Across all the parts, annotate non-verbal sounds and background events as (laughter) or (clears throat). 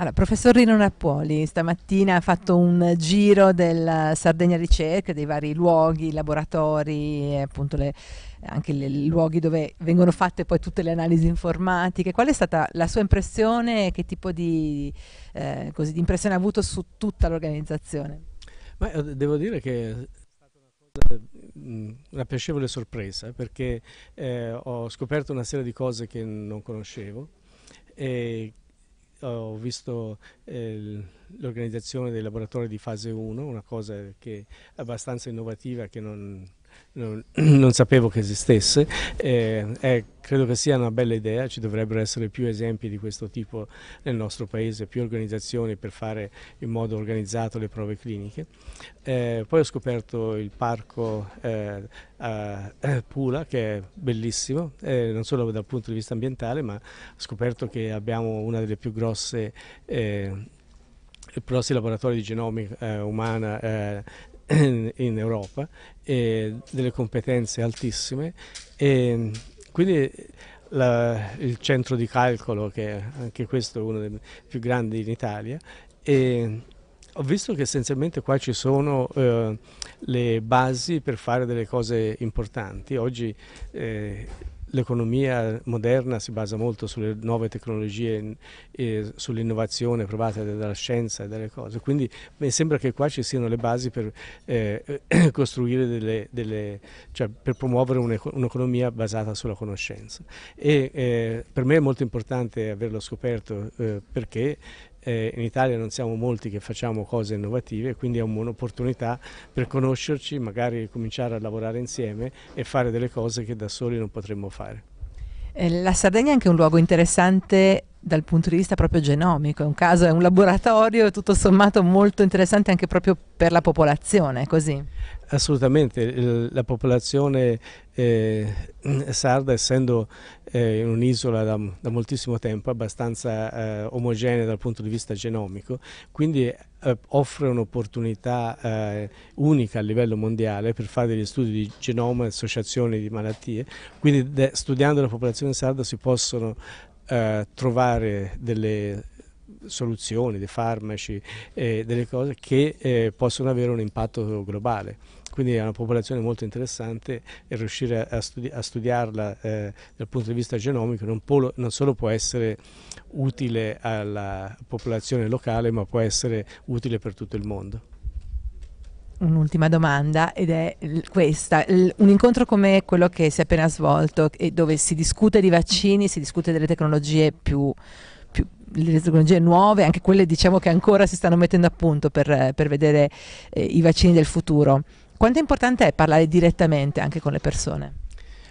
Allora, professor Rino Napoli stamattina ha fatto un giro della Sardegna Ricerca, dei vari luoghi, laboratori, eh, appunto le, anche i luoghi dove vengono fatte poi tutte le analisi informatiche. Qual è stata la sua impressione e che tipo di, eh, così, di impressione ha avuto su tutta l'organizzazione? Eh, devo dire che è stata una, una piacevole sorpresa eh, perché eh, ho scoperto una serie di cose che non conoscevo. E ho visto eh, l'organizzazione dei laboratori di fase 1, una cosa che è abbastanza innovativa che non, non, (clears throat) non sapevo che esistesse. Eh, eh, credo che sia una bella idea, ci dovrebbero essere più esempi di questo tipo nel nostro paese, più organizzazioni per fare in modo organizzato le prove cliniche. Eh, poi ho scoperto il parco eh, a eh, Pula che è bellissimo, eh, non solo dal punto di vista ambientale, ma ho scoperto che abbiamo una delle più grosse i grossi laboratori di genomica eh, umana eh, (coughs) in Europa, delle competenze altissime e quindi la, il centro di calcolo, che è anche questo è uno dei più grandi in Italia, e ho visto che essenzialmente qua ci sono eh, le basi per fare delle cose importanti. Oggi eh, L'economia moderna si basa molto sulle nuove tecnologie e sull'innovazione provata dalla scienza e dalle cose, quindi mi sembra che qua ci siano le basi per eh, (clears throat) costruire delle, delle, cioè per promuovere un'economia basata sulla conoscenza. E, eh, per me è molto importante averlo scoperto eh, perché eh, in Italia non siamo molti che facciamo cose innovative, quindi è un'opportunità per conoscerci, magari cominciare a lavorare insieme e fare delle cose che da soli non potremmo fare. Eh, la Sardegna è anche un luogo interessante dal punto di vista proprio genomico, è un caso, è un laboratorio tutto sommato molto interessante anche proprio per la popolazione, così? Assolutamente, la popolazione eh, sarda essendo eh, un'isola da, da, moltissimo tempo, abbastanza eh, omogenea dal punto di vista genomico, quindi eh, offre un'opportunità eh, unica a livello mondiale per fare degli studi di genoma, associazioni di malattie, quindi studiando la popolazione sarda si possono eh, trovare delle soluzioni, dei farmaci, eh, delle cose che eh, possono avere un impatto globale. Quindi è una popolazione molto interessante e riuscire a, studi a studiarla eh, dal punto di vista genomico non, non, solo può essere utile alla popolazione locale ma può essere utile per tutto il mondo un'ultima domanda ed è questa. Un incontro come quello che si è appena svolto, dove si discute di vaccini, si discute delle tecnologie più, più le tecnologie nuove, anche quelle diciamo, che ancora si stanno mettendo a punto per, per vedere eh, i vaccini del futuro. Quanto è importante è parlare direttamente anche con le persone?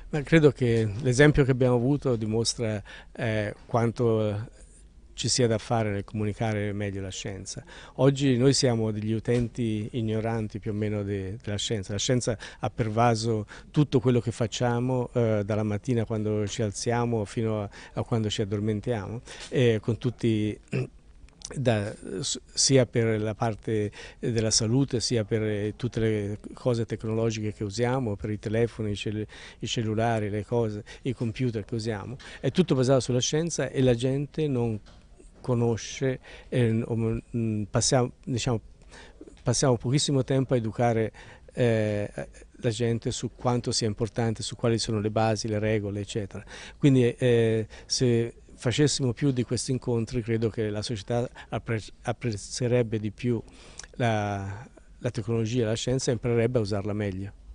Ma credo che l'esempio che abbiamo avuto dimostra eh, quanto ci sia da fare nel comunicare meglio la scienza. Oggi noi siamo degli utenti ignoranti più o meno de, della scienza. La scienza ha pervaso tutto quello che facciamo eh, dalla mattina quando ci alziamo fino a, a quando ci addormentiamo, eh, con tutti (clears throat) da, sia per la parte della salute sia per eh, tutte le cose tecnologiche che usiamo, per i telefoni, i, cellulari, le cose, i computer che usiamo. È tutto basato sulla scienza e la gente non conosce, eh, mm, mm, passiamo, diciamo, passiamo pochissimo tempo a educare eh, la gente su quanto sia importante, su quali sono le basi, le regole, eccetera. Quindi eh, se facessimo più di questi incontri credo che la società apprezzerebbe di più la, la tecnologia e la scienza e imparerebbe a usarla meglio.